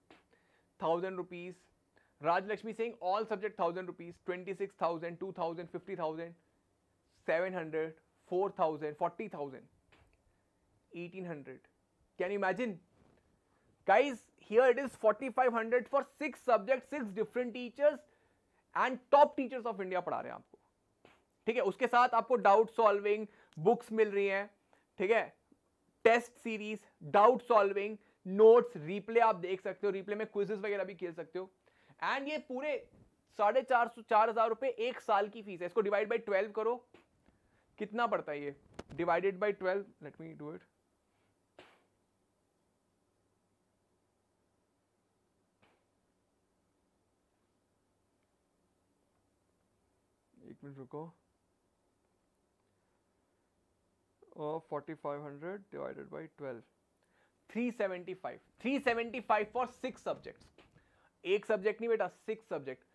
thousand rupees Rajlakshmi Singh all subject thousand rupees twenty six thousand two thousand fifty thousand seven hundred four thousand forty thousand eighteen hundred can imagine guys here it is forty five hundred for six subject six different teachers and top teachers of India पढ़ा रहे हैं आपको ठीक है उसके साथ आपको doubt solving books मिल रही हैं ठीक है test series doubt solving notes replay आप देख सकते हो रिप्ले में क्विजेस वगैरह भी खेल सकते हो एंड ये पूरे साढ़े चार सौ चार हजार रुपए एक साल की फीस है इसको डिवाइड बाई ट्वेल्व करो कितना पड़ता है ये divided by twelve let me do it एक मिनट रुको 4500 divided by 12 375 375 for six subjects एक सब्जेक्ट नहीं बेटा six subject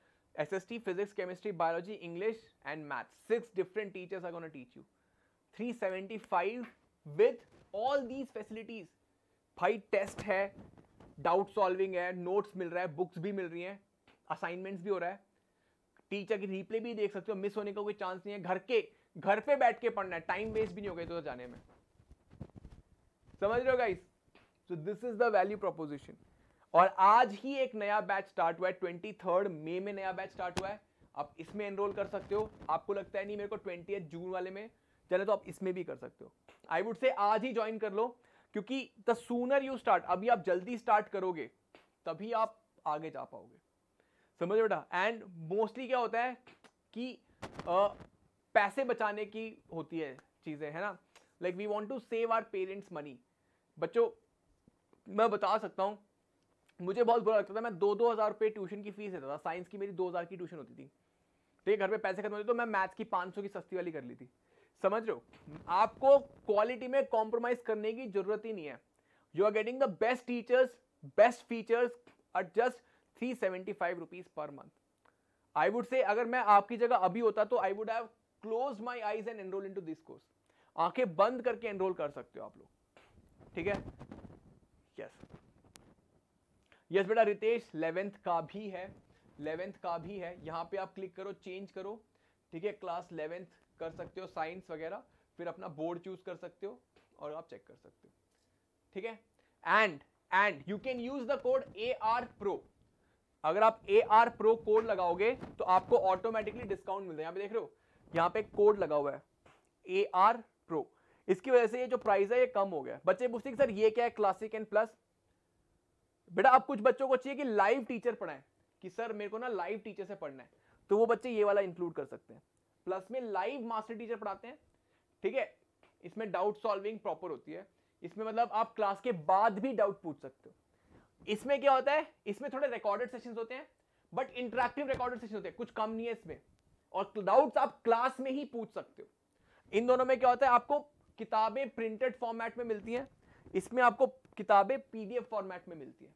SST physics chemistry biology English and maths six different teachers are gonna teach you 375 with all these facilities भाई test है doubt solving है notes मिल रहा है बुक्स भी मिल रही हैं असाइनमेंट्स भी हो रहा है टीचर की रिप्ले भी देख सकते हो मिस होने का कोई चांस नहीं है घर के घर पे बैठ के पढ़ना है टाइम वेस्ट भी नहीं हो होगा तो जाने में समझ रहे हो guys so this is the value proposition और आज ही एक नया बैच स्टार्ट हुआ है ट्वेंटी थर्ड मे में नया बैच स्टार्ट हुआ है आप इसमें एनरोल कर सकते हो आपको लगता है नहीं मेरे को ट्वेंटी जून वाले में चले तो आप इसमें भी कर सकते हो आई वुड से आज ही ज्वाइन कर लो क्योंकि द सूनर यू स्टार्ट अभी आप जल्दी स्टार्ट करोगे तभी आप आगे जा पाओगे समझ बेटा एंड मोस्टली क्या होता है कि uh, पैसे बचाने की होती है चीज़ें है ना like we want to save our parents money बच्चों मैं बता सकता हूँ मुझे बहुत बुरा लगता था मैं दो दो हज़ार रुपये ट्यूशन की फीस देता था साइंस की मेरी दो हज़ार की ट्यूशन होती थी ठीक है घर पे पैसे खत्म होते तो मैं मैथ्स की पाँच सौ की सस्ती वाली कर ली थी समझ रहे हो आपको क्वालिटी में कॉम्प्रोमाइज़ करने की ज़रूरत ही नहीं है you are getting the best teachers best features at just three seventy five rupees per month I would say अगर मैं आपकी जगह अभी होता तो I would have close my eyes and enroll in to this course आंखें बंद करके एनरोल कर सकते हो आप लोग ठीक है यस यस बेटा रितेश इलेवेंथ का भी है इलेवेंथ का भी है यहां पे आप क्लिक करो चेंज करो ठीक है क्लास इलेवेंथ कर सकते हो साइंस वगैरह फिर अपना बोर्ड चूज कर सकते हो और आप चेक कर सकते हो ठीक है and and you can use the code A R pro अगर आप ए आर प्रो कोड लगाओगे तो आपको ऑटोमेटिकली डिस्काउंट मिल जाए यहां पे देख रहे हो यहाँ पे कोड लगा हुआ है ए आर प्रो इसकी वजह से ये जो प्राइस है ये कम हो गया बच्चे पूछते हैं सर ये क्या है क्लासिक एंड प्लस बेटा आप कुछ बच्चों को चाहिए कि लाइव टीचर पढ़ाए कि सर मेरे को ना लाइव टीचर से पढ़ना है तो वो बच्चे ये वाला इंक्लूड कर सकते हैं प्लस में लाइव मास्टर टीचर पढ़ाते हैं ठीक है इसमें डाउट सॉल्विंग प्रॉपर होती है इसमें मतलब आप क्लास के बाद भी डाउट पूछ सकते हो इसमें क्या होता है इसमें थोड़े रिकॉर्डेड सेशन होते हैं बट इंटरेक्टिव रिकॉर्डेड सेशन होते हैं कुछ कम नहीं है इसमें और डाउट्स आप क्लास में ही पूछ सकते हो इन दोनों में क्या होता है आपको किताबें प्रिंटेड फॉर्मेट में मिलती हैं इसमें आपको किताबें पीडीएफ फॉर्मेट में मिलती हैं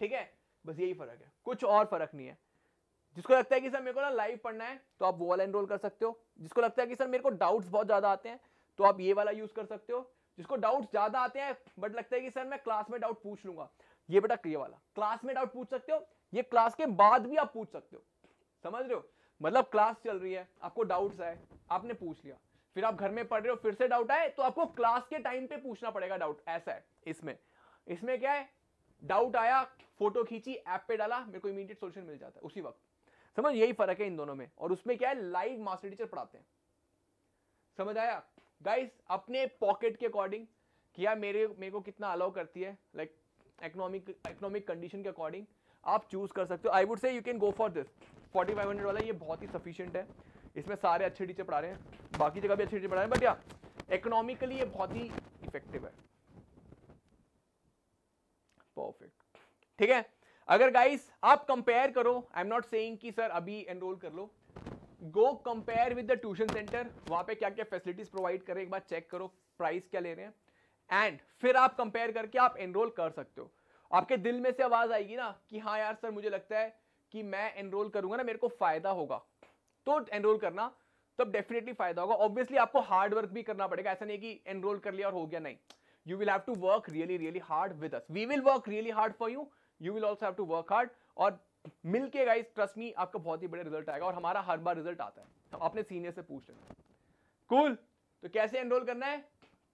ठीक है बस यही फर्क है कुछ और फर्क नहीं है जिसको लगता है कि सर मेरे को ना लाइव पढ़ना है तो आप वो वाला एनरोल कर सकते हो जिसको लगता है कि सर मेरे को डाउट्स बहुत ज़्यादा आते हैं तो आप ये वाला यूज़ कर सकते हो जिसको डाउट्स ज़्यादा आते हैं बट लगता है कि सर मैं क्लास में डाउट पूछ लूंगा ये बेटा ये वाला क्लास में डाउट पूछ सकते हो ये क्लास के बाद भी आप पूछ सकते हो समझ रहे हो मतलब क्लास चल रही है आपको डाउट्स आए आपने पूछ लिया फिर आप घर में पढ़ रहे हो फिर से डाउट आए तो आपको क्लास के टाइम पे पूछना पड़ेगा डाउट ऐसा है इसमें इसमें क्या है डाउट आया फोटो खींची ऐप पे डाला मेरे को इमीडिएट सोल्यूशन मिल जाता है उसी वक्त समझ यही फर्क है इन दोनों में और उसमें क्या है लाइव मास्टर टीचर पढ़ाते हैं समझ आया गाइस अपने पॉकेट के अकॉर्डिंग किया मेरे मेरे को कितना अलाउ करती है लाइक इकोनॉमिक इकोनॉमिक कंडीशन के अकॉर्डिंग आप चूज कर सकते हो I would say you can go for this forty five hundred वाला ये बहुत ही सफिशियंट है इसमें सारे अच्छे टीचर पढ़ा रहे हैं बाकी जगह भी अच्छे टीचर पढ़ा रहे हैं बट या इकोनॉमिकली ये बहुत ही इफेक्टिव है परफेक्ट ठीक है अगर गाइस आप कंपेयर करो आई एम नॉट सेइंग कि सर अभी एनरोल कर लो go compare with the tuition centre वहां पे क्या क्या फैसिलिटीज प्रोवाइड करें एक बार चेक करो प्राइस क्या ले रहे हैं एंड फिर आप कंपेयर करके आप एनरोल कर सकते हो आपके दिल में से आवाज आएगी ना कि हाँ यार सर मुझे लगता है कि मैं एनरोल करूंगा ना मेरे को फायदा होगा तो एनरोल करना तब डेफिनेटली फायदा होगा ऑब्वियसली आपको हार्ड वर्क भी करना पड़ेगा ऐसा नहीं कि एनरोल कर लिया और हो गया नहीं you will have to work really really hard with us we will work really hard for you you will also have to work hard और मिलके गाइस ट्रस्ट मी आपका बहुत ही बड़े रिजल्ट आएगा और हमारा हर बार रिजल्ट आता है तो अपने सीनियर से पूछ लेना कूल तो कैसे एनरोल करना है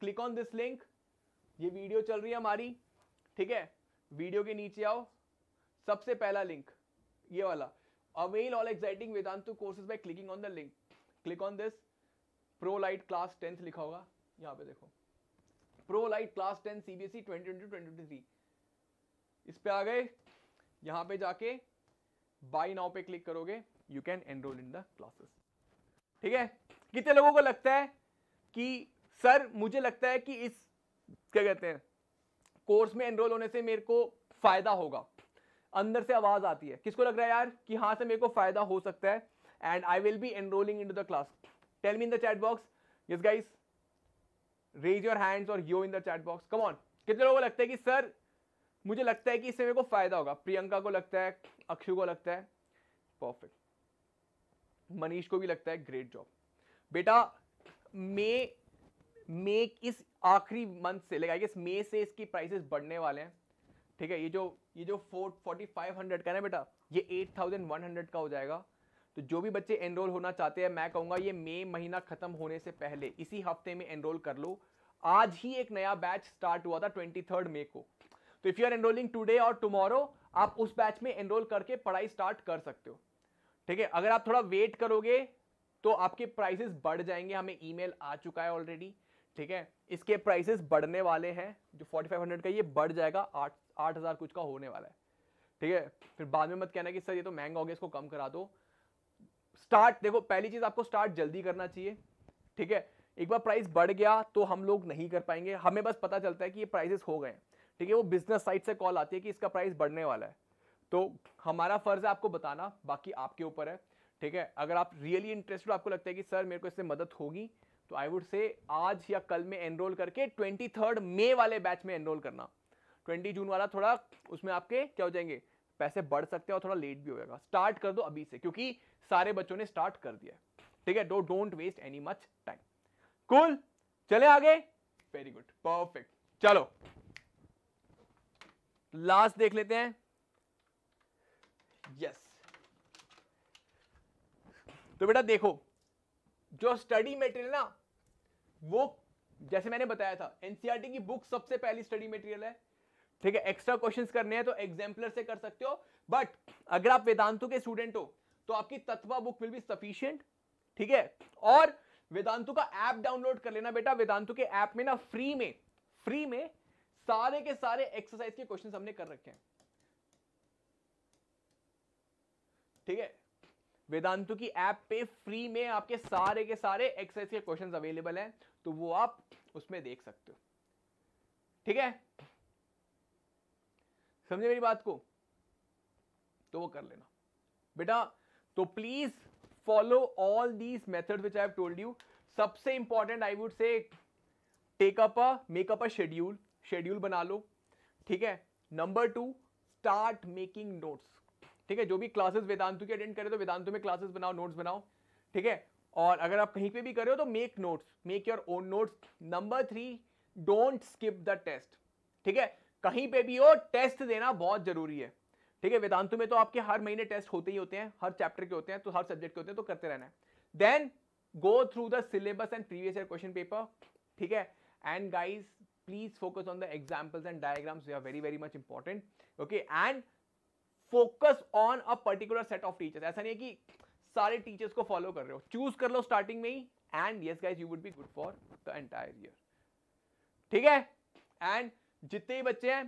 क्लिक ऑन दिस लिंक ये वीडियो चल रही है हमारी ठीक है वीडियो के नीचे आओ सबसे पहला लिंक ये वाला avail all exciting Vedantu courses by clicking on the link click on this pro light class tenth लिखा होगा यहाँ पे देखो pro light class tenth CBSE twenty twenty इस पे आ गए यहाँ पे जाके बाई नाउ पे क्लिक करोगे you can enroll in the classes ठीक है कितने लोगों को लगता है कि सर मुझे लगता है कि इस क्या कहते हैं कोर्स में एनरोल होने से मेरे को फायदा होगा अंदर से आवाज आती है किसको लग रहा है यार कि हाँ से मेरे को फायदा हो सकता है and I will be enrolling in to the class tell me in the chat box yes guys raise your hands और यो in the chat box come on कितने लोगों को लगता है कि सर मुझे लगता है कि इससे मेरे को फायदा होगा प्रियंका को लगता है अक्षु को लगता है परफेक्ट मनीष को भी लगता है ग्रेट जॉब बेटा मे मे इस आखिरी मंथ से लेकिन आई मे से इसकी प्राइसेस बढ़ने वाले हैं ठीक है ये जो ये जो फोर फोर्टी फाइव हंड्रेड का ना बेटा ये एट थाउजेंड वन हंड्रेड का हो जाएगा तो जो भी बच्चे एनरोल होना चाहते हैं मैं कहूँगा ये मई महीना ख़त्म होने से पहले इसी हफ्ते में एनरोल कर लो आज ही एक नया बैच स्टार्ट हुआ था ट्वेंटी थर्ड मे को तो if you are enrolling today और टुमारो आप उस बैच में एनरोल करके पढ़ाई स्टार्ट कर सकते हो ठीक है अगर आप थोड़ा वेट करोगे तो आपके प्राइसेस बढ़ जाएंगे हमें ईमेल आ चुका है ऑलरेडी ठीक है इसके प्राइसेस बढ़ने वाले हैं जो 4500 का ये बढ़ जाएगा आठ आठ हज़ार कुछ का होने वाला है ठीक है फिर बाद में मत कहना कि सर ये तो महंगा हो गया इसको कम करा दो स्टार्ट देखो पहली चीज़ आपको स्टार्ट जल्दी करना चाहिए ठीक है एक बार प्राइस बढ़ गया तो हम लोग नहीं कर पाएंगे हमें बस पता चलता है कि ये प्राइसेस हो गए ठीक है वो बिजनेस साइड से कॉल आती है कि इसका प्राइस बढ़ने वाला है तो हमारा फ़र्ज़ है आपको बताना बाकी आपके ऊपर है ठीक है अगर आप रियली इंटरेस्टेड आपको लगता है कि सर मेरे को इससे मदद होगी तो आई वुड से आज या कल में एनरोल करके ट्वेंटी थर्ड मे वाले बैच में एनरोल करना ट्वेंटी जून वाला थोड़ा उसमें आपके क्या हो जाएंगे पैसे बढ़ सकते हैं और थोड़ा लेट भी होगा स्टार्ट कर दो अभी से क्योंकि सारे बच्चों ने स्टार्ट कर दिया है ठीक है do don't waste any much time cool चले आगे वेरी गुड परफेक्ट चलो लास्ट देख लेते हैं यस yes. तो बेटा देखो जो स्टडी मेटेरियल ना वो जैसे मैंने बताया था एनसीआरटी e की बुक सबसे पहली स्टडी मटेरियल है ठीक है एक्स्ट्रा क्वेश्चन करने हैं तो एग्जाम्पलर से कर सकते हो बट अगर आप वेदांतु के स्टूडेंट हो तो आपकी Tatva book will be sufficient ठीक है और वेदांतु का ऐप डाउनलोड कर लेना बेटा वेदांतु के ऐप में ना फ्री में फ्री में सारे के सारे एक्सरसाइज के क्वेश्चन हमने कर रखे हैं ठीक है वेदांतु की ऐप पे फ्री में आपके सारे के सारे एक्सरसाइज के क्वेश्चंस अवेलेबल हैं तो वो आप उसमें देख सकते हो ठीक है समझे मेरी बात को तो वो कर लेना बेटा तो please follow all these method which I told you सबसे important I would say take up a make up a schedule schedule बना लो ठीक है number two start making notes ठीक है जो भी क्लासेस वेदांतु की अटेंड करे तो वेदांतु में क्लासेस बनाओ नोट्स बनाओ ठीक है और अगर आप कहीं पे भी कर रहे हो तो make notes make your own notes number three don't skip the test ठीक है कहीं पे भी हो टेस्ट देना बहुत जरूरी है ठीक है वेदांतु में तो आपके हर महीने टेस्ट होते ही होते हैं हर चैप्टर के होते हैं तो हर सब्जेक्ट के होते हैं तो करते रहना है then go through the syllabus and previous year question paper ठीक है and guys please focus on the examples and diagrams वे are very very much important okay and focus on a particular set of teachers ऐसा नहीं है कि सारे teachers को follow कर रहे हो चूज कर लो स्टार्टिंग में ही and yes guys you would be good for the entire year ठीक है एंड जितने भी बच्चे हैं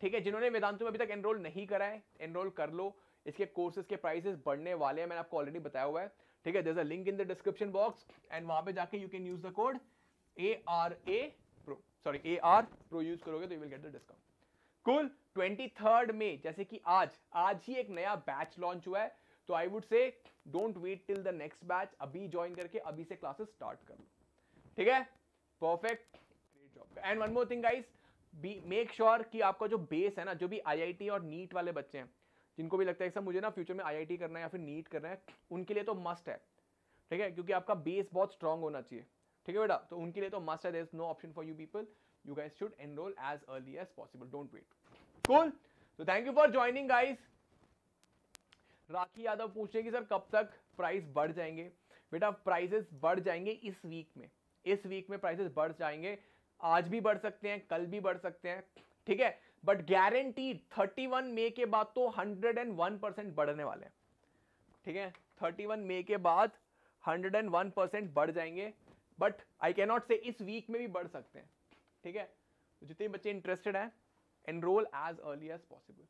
ठीक है जिन्होंने वेदांतु में अभी तक एनरोल नहीं करा है एनरोल कर लो इसके कोर्सेज के प्राइसेस बढ़ने वाले हैं मैंने आपको ऑलरेडी बताया हुआ है ठीक है a link in the description box and वहां पे जाके you can use the code A R A pro sorry A R pro use करोगे तो you will get the discount cool third में जैसे कि आज आज ही एक नया बैच लॉन्च हुआ है तो I would say don't wait till the next batch अभी ज्वाइन करके अभी से क्लासेस स्टार्ट कर लो ठीक है perfect great job and one more thing guys be make sure कि आपका जो बेस है ना जो भी आईआईटी और नीट वाले बच्चे हैं जिनको भी लगता है सर मुझे ना फ्यूचर में आईआईटी करना है या फिर नीट करना है उनके लिए तो मस्ट है ठीक है क्योंकि आपका बेस बहुत स्ट्रांग होना चाहिए ठीक है बेटा तो उनके लिए तो मस्ट है there is no option for you people you guys should enroll as early as possible don't wait cool तो thank you for joining guys Rakhi Yadav पूछ रहे कि सर कब तक प्राइस बढ़ जाएंगे बेटा प्राइसेस बढ़ जाएंगे इस वीक में इस वीक में प्राइसेस बढ़ जाएंगे आज भी बढ़ सकते हैं कल भी बढ़ सकते हैं ठीक है बट गारंटी 31 मई के बाद तो 101 परसेंट बढ़ने वाले हैं ठीक है 31 मई के बाद 101 परसेंट बढ़ जाएंगे बट आई कैनॉट से इस वीक में भी बढ़ सकते हैं ठीक है तो जितने बच्चे इंटरेस्टेड हैं enroll as early as possible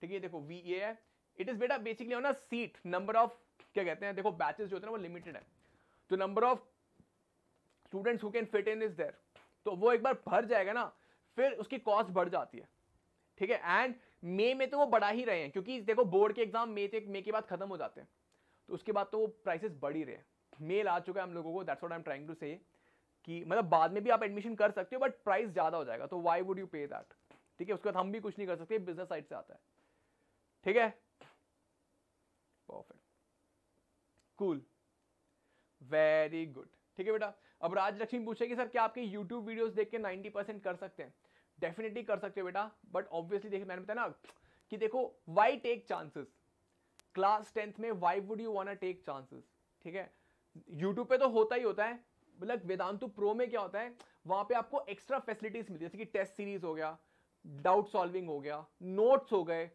ठीक है देखो वी ए है इट इज बेटा basically on a seat number of क्या कहते हैं देखो बैचेस जो होते हैं वो लिमिटेड है तो number of students who can fit in is there तो वो एक बार भर जाएगा ना फिर उसकी कॉस्ट बढ़ जाती है ठीक है एंड मे में तो वो बढ़ा ही रहे हैं क्योंकि देखो बोर्ड के एग्जाम मे तक मे के बाद खत्म हो जाते हैं तो उसके बाद तो वो प्राइसेस बढ़ ही रहे मेल आ चुका है हम लोगों को that's what I am trying to say कि मतलब बाद में भी आप एडमिशन कर सकते हो बट प्राइस ज़्यादा हो जाएगा तो why would you pay that ठीक है उसके बाद हम भी कुछ नहीं कर सकते बिजनेस साइड से आता है ठीक है परफेक्ट कूल वेरी गुड ठीक है बेटा अब राज लक्ष्मी पूछे कि सर क्या आपके यूट्यूब वीडियोस देख के नाइनटी परसेंट कर सकते हैं डेफिनेटली कर सकते हो बेटा बट ऑब्वियसली देखिए मैंने बताया ना कि देखो why take chances class tenth में why would you want take chances ठीक है यूट्यूब पे तो होता ही होता है मतलब वेदांतु प्रो में क्या होता है वहां पे आपको एक्स्ट्रा फैसिलिटीज मिलती है जैसे कि टेस्ट सीरीज हो गया डाउट सॉल्विंग हो गया नोट्स हो गए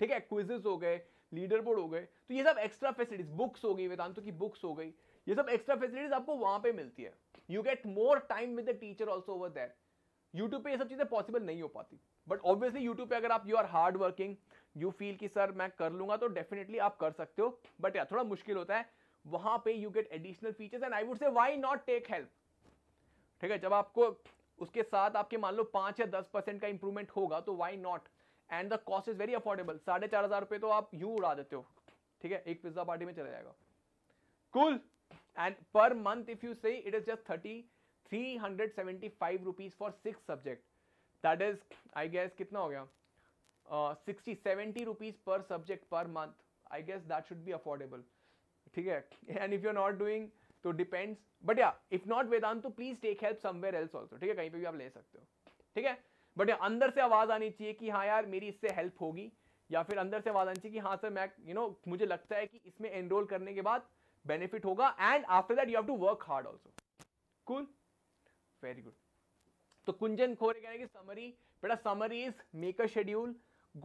ठीक है क्विजेस हो गए लीडर बोर्ड हो गए तो ये सब एक्स्ट्रा फैसिलिटीज बुक्स हो गई वेदांतों की बुक्स हो गई ये सब एक्स्ट्रा फैसिलिटीज आपको वहां पे मिलती है you get more time with the teacher also over there YouTube पे ये सब चीज़ें पॉसिबल नहीं हो पाती बट ऑब्वियसली यूट्यूब पे अगर आप you are hard working you feel कि सर मैं कर लूंगा तो डेफिनेटली आप कर सकते हो बट यार थोड़ा मुश्किल होता है वहां पे you get additional features and I would say why not take help ठीक है जब आपको उसके साथ आपके मान लो पांच या दस परसेंट का इंप्रूवमेंट होगा तो why not and the cost is very affordable साढ़े चार हज़ार रुपए तो आप यू उड़ा देते हो ठीक है एक पिज्ज़ा पार्टी में चला जाएगा cool and per month if you say it is just thirty three hundred seventy five rupees for six subject that is I guess कितना हो गया sixty seventy rupees per subject per month I guess that should be affordable ठीक है and if you are not doing तो depends but yeah if not Vedantu तो please take help somewhere else also ठीक है कहीं पे भी आप ले सकते हो ठीक है बट या अंदर से आवाज आनी चाहिए कि हाँ यार मेरी इससे हेल्प होगी या फिर अंदर से आवाज आनी चाहिए कि हाँ सर मैं यू you नो know, मुझे लगता है कि इसमें एनरोल करने के बाद बेनिफिट होगा and after that you have to work hard also cool very good तो कुंजन खोरे कह रहे हैं कि समरी बेटा summary is make a schedule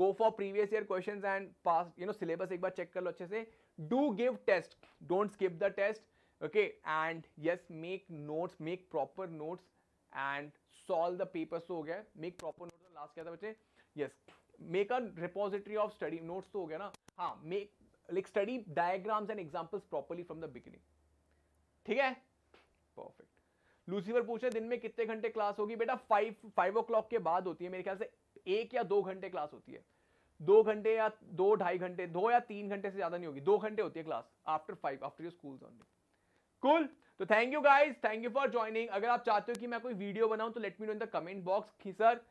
go for previous year question and pass you know syllabus एक बार चेक कर लो अच्छे से do give test don't skip the test okay and yes make notes make proper notes and solve the paper so हो गया make proper notes और last kya tha bache yes make a repository of study notes तो हो गया ना हाँ make like study diagrams and examples properly from the beginning theek hai perfect Lucifer पूछे दिन में कितने घंटे क्लास होगी बेटा फाइव फाइव ओ क्लॉक के बाद होती है मेरे ख्याल से एक या दो घंटे क्लास होती है दो घंटे या दो ढाई घंटे दो या तीन घंटे से ज़्यादा नहीं होगी दो घंटे होती है class after five after your school only cool तो thank you guys thank you for joining अगर आप चाहते हो कि मैं कोई वीडियो बनाऊं तो let me know in the comment box की सर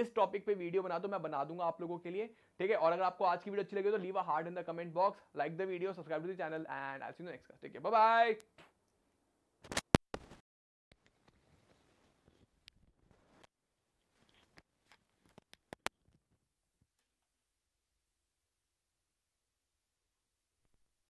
इस टॉपिक पे वीडियो बना दो तो मैं बना दूंगा आप लोगों के लिए ठीक है और अगर आपको आज की वीडियो अच्छी लगी तो leave a heart in the comment box like the video subscribe to the channel and I see next है बाय बाय